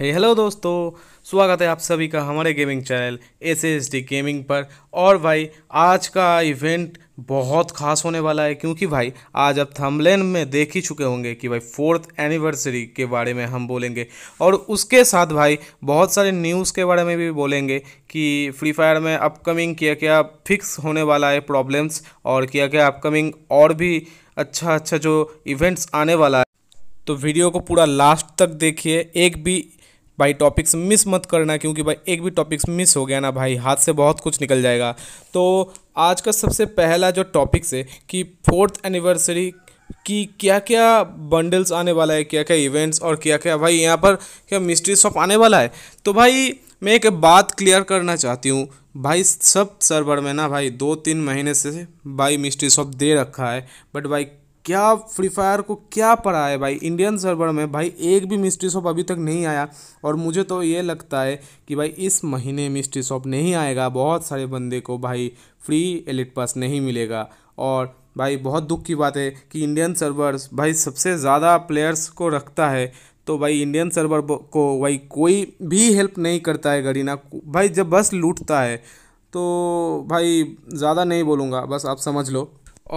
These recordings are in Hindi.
हेलो दोस्तों स्वागत है आप सभी का हमारे gaming channel S S D gaming पर और भाई आज का इवेंट बहुत खास होने वाला है क्योंकि भाई आज आप थमलेन में देख ही चुके होंगे कि भाई फोर्थ एनिवर्सरी के बारे में हम बोलेंगे और उसके साथ भाई बहुत सारे न्यूज़ के बारे में भी बोलेंगे कि फ्री फायर में अपकमिंग क्या क्या फिक्स होने वाला है प्रॉब्लम्स और क्या क्या अपकमिंग और भी अच्छा अच्छा जो इवेंट्स आने वाला है तो वीडियो को पूरा लास्ट तक देखिए एक भी भाई टॉपिक्स मिस मत करना क्योंकि भाई एक भी टॉपिक्स मिस हो गया ना भाई हाथ से बहुत कुछ निकल जाएगा तो आज का सबसे पहला जो टॉपिक्स है कि फोर्थ एनिवर्सरी कि क्या क्या बंडल्स आने वाला है क्या क्या इवेंट्स और क्या क्या भाई यहाँ पर क्या मिस्ट्री शॉप आने वाला है तो भाई मैं एक बात क्लियर करना चाहती हूँ भाई सब सर्वर में ना भाई दो तीन महीने से भाई मिस्ट्री शॉप दे रखा है बट भाई क्या फ्री फायर को क्या पड़ा है भाई इंडियन सर्वर में भाई एक भी मिस्ट्री शॉप अभी तक नहीं आया और मुझे तो ये लगता है कि भाई इस महीने मिस्ट्री शॉप नहीं आएगा बहुत सारे बंदे को भाई फ्री एलिट पास नहीं मिलेगा और भाई बहुत दुख की बात है कि इंडियन सर्वर्स भाई सबसे ज़्यादा प्लेयर्स को रखता है तो भाई इंडियन सर्वर को भाई कोई भी हेल्प नहीं करता है गरीना भाई जब बस लूटता है तो भाई ज़्यादा नहीं बोलूँगा बस आप समझ लो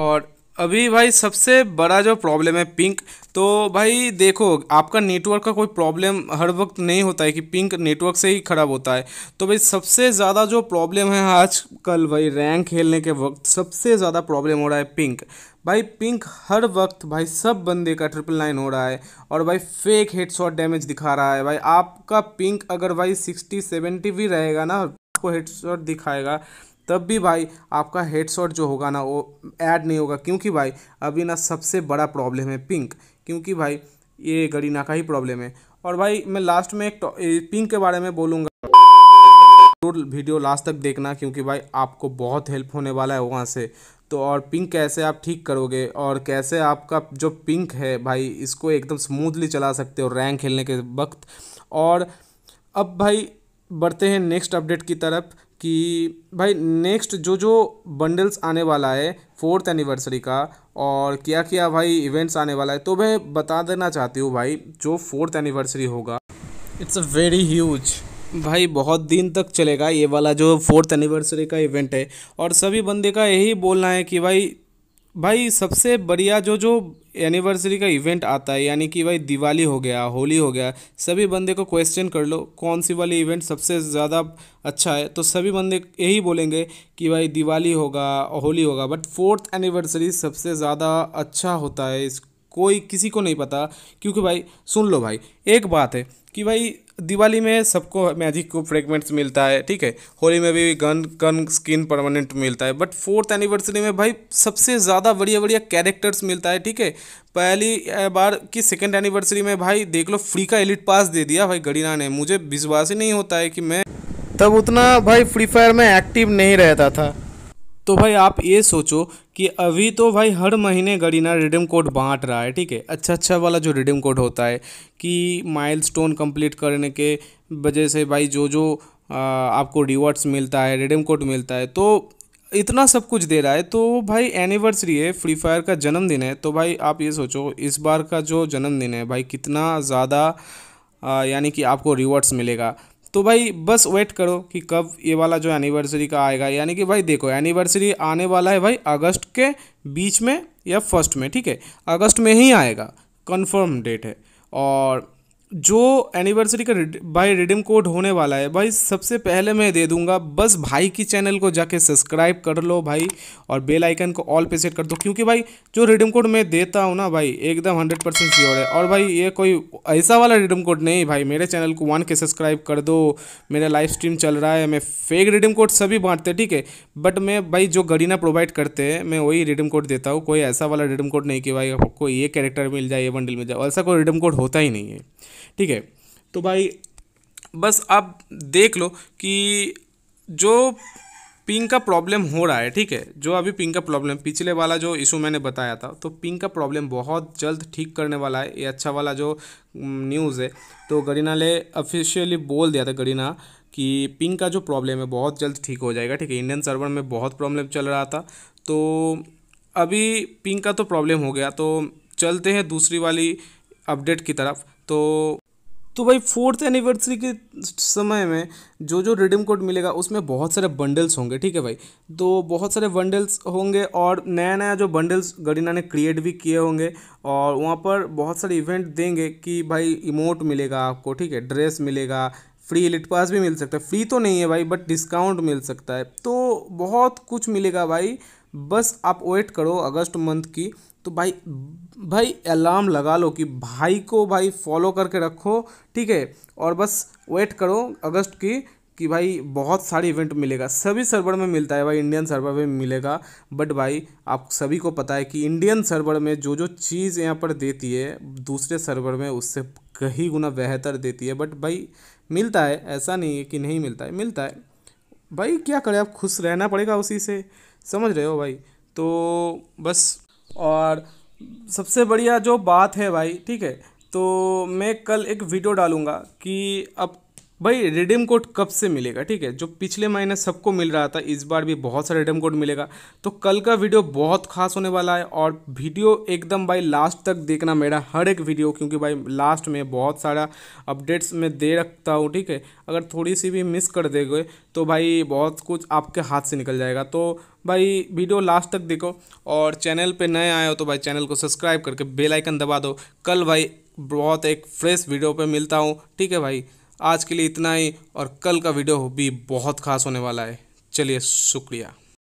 और अभी भाई सबसे बड़ा जो प्रॉब्लम है पिंक तो भाई देखो आपका नेटवर्क का कोई प्रॉब्लम हर वक्त नहीं होता है कि पिंक नेटवर्क से ही ख़राब होता है तो भाई सबसे ज़्यादा जो प्रॉब्लम है आज कल भाई रैंक खेलने के वक्त सबसे ज़्यादा प्रॉब्लम हो रहा है पिंक भाई पिंक हर वक्त भाई सब बंदे का ट्रिपल नाइन हो रहा है और भाई फेक हेड डैमेज दिखा रहा है भाई आपका पिंक अगर भाई सिक्सटी सेवेंटी भी रहेगा ना आपको हेड दिखाएगा तब भी भाई आपका हेडशॉट जो होगा ना वो ऐड नहीं होगा क्योंकि भाई अभी ना सबसे बड़ा प्रॉब्लम है पिंक क्योंकि भाई ये गरीना का ही प्रॉब्लम है और भाई मैं लास्ट में एक पिंक के बारे में बोलूँगा जरूर वीडियो लास्ट तक देखना क्योंकि भाई आपको बहुत हेल्प होने वाला है वहाँ से तो और पिंक कैसे आप ठीक करोगे और कैसे आपका जो पिंक है भाई इसको एकदम स्मूथली चला सकते हो रैंक खेलने के वक्त और अब भाई बढ़ते हैं नेक्स्ट अपडेट की तरफ कि भाई नेक्स्ट जो जो बंडल्स आने वाला है फोर्थ एनिवर्सरी का और क्या क्या भाई इवेंट्स आने वाला है तो मैं बता देना चाहती हूँ भाई जो फोर्थ एनिवर्सरी होगा इट्स अ वेरी ह्यूज भाई बहुत दिन तक चलेगा ये वाला जो फोर्थ एनिवर्सरी का इवेंट है और सभी बंदे का यही बोलना है कि भाई भाई सबसे बढ़िया जो जो एनिवर्सरी का इवेंट आता है यानी कि भाई दिवाली हो गया होली हो गया सभी बंदे को क्वेश्चन कर लो कौन सी वाली इवेंट सबसे ज़्यादा अच्छा है तो सभी बंदे यही बोलेंगे कि भाई दिवाली होगा होली होगा बट फोर्थ एनिवर्सरी सबसे ज़्यादा अच्छा होता है इस कोई किसी को नहीं पता क्योंकि भाई सुन लो भाई एक बात है कि भाई दिवाली में सबको मैजिक को फ्रेगमेंट्स मिलता है ठीक है होली में भी गन गन स्किन परमानेंट मिलता है बट फोर्थ एनिवर्सरी में भाई सबसे ज़्यादा बढ़िया बढ़िया कैरेक्टर्स मिलता है ठीक है पहली बार की सेकेंड एनिवर्सरी में भाई देख लो फ्री का एलिट पास दे दिया भाई गरीना ने मुझे विश्वास ही नहीं होता है कि मैं तब उतना भाई फ्री फायर में एक्टिव नहीं रहता था तो भाई आप ये सोचो कि अभी तो भाई हर महीने गरीना रिडीम कोड बांट रहा है ठीक है अच्छा अच्छा वाला जो रिडीम कोड होता है कि माइलस्टोन कंप्लीट करने के वजह से भाई जो जो आ, आपको रिवॉर्ड्स मिलता है रिडीम कोड मिलता है तो इतना सब कुछ दे रहा है तो भाई एनिवर्सरी है फ्री फायर का जन्मदिन है तो भाई आप ये सोचो इस बार का जो जन्मदिन है भाई कितना ज़्यादा यानी कि आपको रिवॉर्ड्स मिलेगा तो भाई बस वेट करो कि कब ये वाला जो एनिवर्सरी का आएगा यानी कि भाई देखो एनिवर्सरी आने वाला है भाई अगस्त के बीच में या फर्स्ट में ठीक है अगस्त में ही आएगा कन्फर्म डेट है और जो एनिवर्सरी का बाय रिडीम कोड होने वाला है भाई सबसे पहले मैं दे दूंगा बस भाई की चैनल को जाके सब्सक्राइब कर लो भाई और बेल आइकन को ऑल पे सेट कर दो क्योंकि भाई जो रिडीम कोड मैं देता हूँ ना भाई एकदम हंड्रेड परसेंट श्योर है और भाई ये कोई ऐसा वाला रिडीम कोड नहीं भाई मेरे चैनल को वन के सब्सक्राइब कर दो मेरा लाइव स्ट्रीम चल रहा है मैं फेक रिडीम कोड सभी बांटते ठीक है बट मैं भाई जो गरीना प्रोवाइड करते हैं मैं वही रिडीम कोड देता हूँ कोई ऐसा वाला रिडीम कोड नहीं कि भाई आपको ये कैरेक्टर मिल जाए ये बंडल मिल जाए ऐसा कोई रिडीम कोड होता ही नहीं है ठीक है तो भाई बस आप देख लो कि जो पिंग का प्रॉब्लम हो रहा है ठीक है जो अभी पिंग का प्रॉब्लम पिछले वाला जो इशू मैंने बताया था तो पिंग का प्रॉब्लम बहुत जल्द ठीक करने वाला है ये अच्छा वाला जो न्यूज़ है तो गरीना ने ऑफिशियली बोल दिया था गरीना कि पिंग का जो प्रॉब्लम है बहुत जल्द ठीक हो जाएगा ठीक है इंडियन सर्वर में बहुत प्रॉब्लम चल रहा था तो अभी पिंग का तो प्रॉब्लम हो गया तो चलते हैं दूसरी वाली अपडेट की तरफ तो तो भाई फोर्थ एनिवर्सरी के समय में जो जो रिडीम कोड मिलेगा उसमें बहुत सारे बंडल्स होंगे ठीक है भाई तो बहुत सारे बंडल्स होंगे और नया नया जो बंडल्स गरीना ने क्रिएट भी किए होंगे और वहाँ पर बहुत सारे इवेंट देंगे कि भाई इमोट मिलेगा आपको ठीक है ड्रेस मिलेगा फ्री एलिट पास भी मिल सकता है फ्री तो नहीं है भाई बट डिस्काउंट मिल सकता है तो बहुत कुछ मिलेगा भाई बस आप वेट करो अगस्त मंथ की तो भाई भाई अलार्म लगा लो कि भाई को भाई फॉलो करके रखो ठीक है और बस वेट करो अगस्त की कि भाई बहुत सारे इवेंट मिलेगा सभी सर्वर में मिलता है भाई इंडियन सर्वर में मिलेगा बट भाई आप सभी को पता है कि इंडियन सर्वर में जो जो चीज़ यहाँ पर देती है दूसरे सर्वर में उससे कहीं गुना बेहतर देती है बट भाई मिलता है ऐसा नहीं है कि नहीं मिलता है मिलता है भाई क्या करें आप खुश रहना पड़ेगा उसी से समझ रहे हो भाई तो बस और सबसे बढ़िया जो बात है भाई ठीक है तो मैं कल एक वीडियो डालूँगा कि अब भाई रिडीम कोड कब से मिलेगा ठीक है जो पिछले महीने सबको मिल रहा था इस बार भी बहुत सारा रिडीम कोड मिलेगा तो कल का वीडियो बहुत खास होने वाला है और वीडियो एकदम भाई लास्ट तक देखना मेरा हर एक वीडियो क्योंकि भाई लास्ट में बहुत सारा अपडेट्स मैं दे रखता हूँ ठीक है अगर थोड़ी सी भी मिस कर देगे तो भाई बहुत कुछ आपके हाथ से निकल जाएगा तो भाई वीडियो लास्ट तक देखो और चैनल पर नए आए हो तो भाई चैनल को सब्सक्राइब करके बेलाइकन दबा दो कल भाई बहुत एक फ्रेश वीडियो पर मिलता हूँ ठीक है भाई आज के लिए इतना ही और कल का वीडियो भी बहुत खास होने वाला है चलिए शुक्रिया